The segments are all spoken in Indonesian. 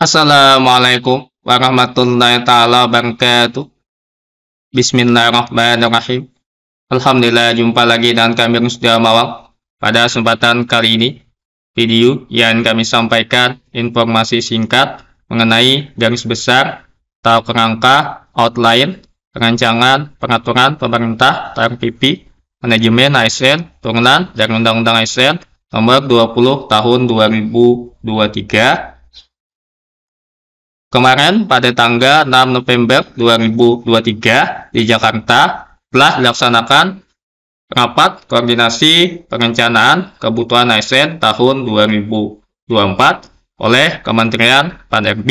Assalamualaikum warahmatullahi taala wabarakatuh. Bismillahirrahmanirrahim. Alhamdulillah jumpa lagi dengan kami sudah Mawang. Pada kesempatan kali ini, video yang kami sampaikan informasi singkat mengenai garis besar atau kerangka outline rancangan pengaturan pemerintah TRPP manajemen ASN turunan dari Undang-Undang ASN nomor 20 tahun 2023 kemarin pada tanggal 6 November 2023 di Jakarta telah dilaksanakan rapat koordinasi perencanaan kebutuhan ASN tahun 2024 oleh Kementerian Pan-RB.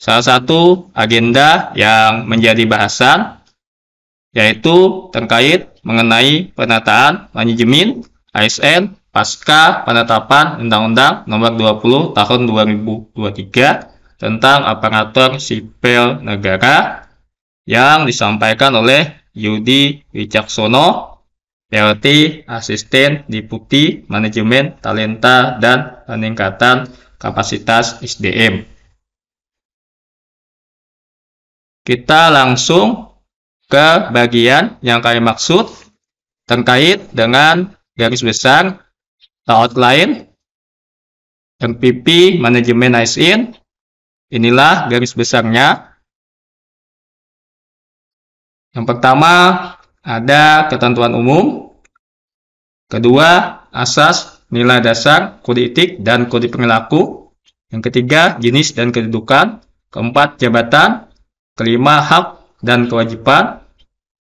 Salah satu agenda yang menjadi bahasan yaitu terkait mengenai penataan manajemen ASN pasca penetapan Undang-Undang Nomor 20 Tahun 2023 tentang aparatur sipil negara yang disampaikan oleh Yudi Wicaksono, PLT Asisten Deputi Manajemen Talenta dan Peningkatan Kapasitas SDM. Kita langsung ke bagian yang kami maksud terkait dengan garis besar outline MPP manajemen ASN Inilah garis besarnya. Yang pertama, ada ketentuan umum. Kedua, asas nilai dasar, kode etik, dan kode perilaku. Yang ketiga, jenis dan kedudukan. Keempat, jabatan. Kelima, hak dan kewajiban.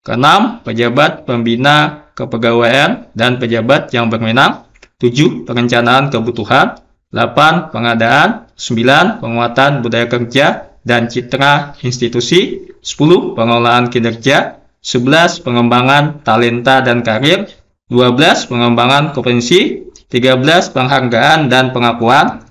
Keenam, pejabat pembina kepegawaian dan pejabat yang berwenang. Tujuh, perencanaan kebutuhan. 8. Pengadaan 9. Penguatan budaya kerja dan citra institusi 10. Pengelolaan kinerja 11. Pengembangan talenta dan karir 12. Pengembangan kompetensi 13. Penghargaan dan pengakuan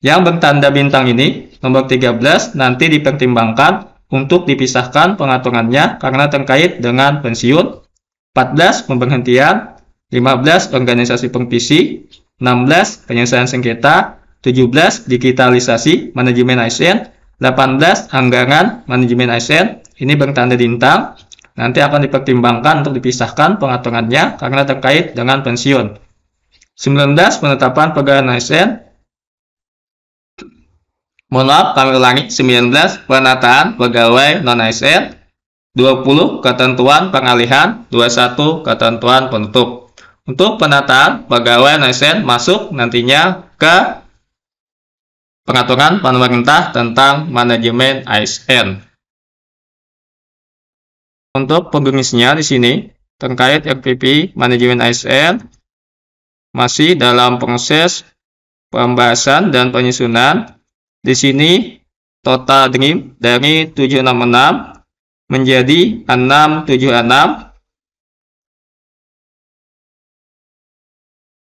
yang bertanda bintang ini nomor 13 nanti dipertimbangkan untuk dipisahkan pengaturannya karena terkait dengan pensiun 14 pemberhentian 15 organisasi pengpisi 16 penyelesaian sengketa, 17 digitalisasi manajemen ASN, 18 anggaran manajemen ASN. Ini bertanda bintang. Nanti akan dipertimbangkan untuk dipisahkan pengaturannya karena terkait dengan pensiun. 19 penetapan pegawai ASN. Mohon maaf, kami ulangi 19 penataan pegawai non ASN, 20 ketentuan pengalihan, 21 ketentuan penutup untuk penataan pegawai asn masuk nantinya ke pengaturan pemerintah tentang manajemen ASN. Untuk pengurusnya di sini terkait RPP manajemen ASN masih dalam proses pembahasan dan penyusunan. Di sini total dream dari 766 menjadi 676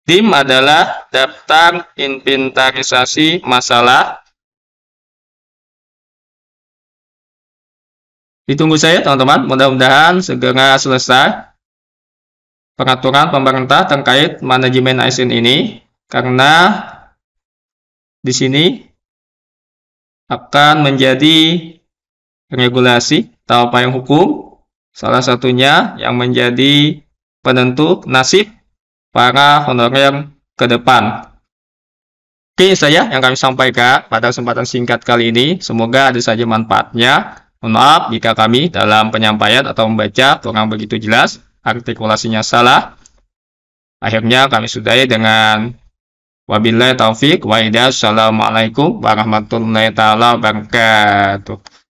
Tim adalah daftar inventarisasi masalah. Ditunggu saya teman-teman, mudah-mudahan segera selesai peraturan pemerintah terkait manajemen ASN ini karena di sini akan menjadi regulasi atau payung hukum salah satunya yang menjadi penentu nasib para honorer ke depan. Oke, saya yang kami sampaikan pada kesempatan singkat kali ini. Semoga ada saja manfaatnya. Mohon maaf jika kami dalam penyampaian atau membaca kurang begitu jelas, artikulasinya salah. Akhirnya kami sudahi dengan wabillahi taufik wa hidayah. Assalamualaikum warahmatullahi taala wabarakatuh.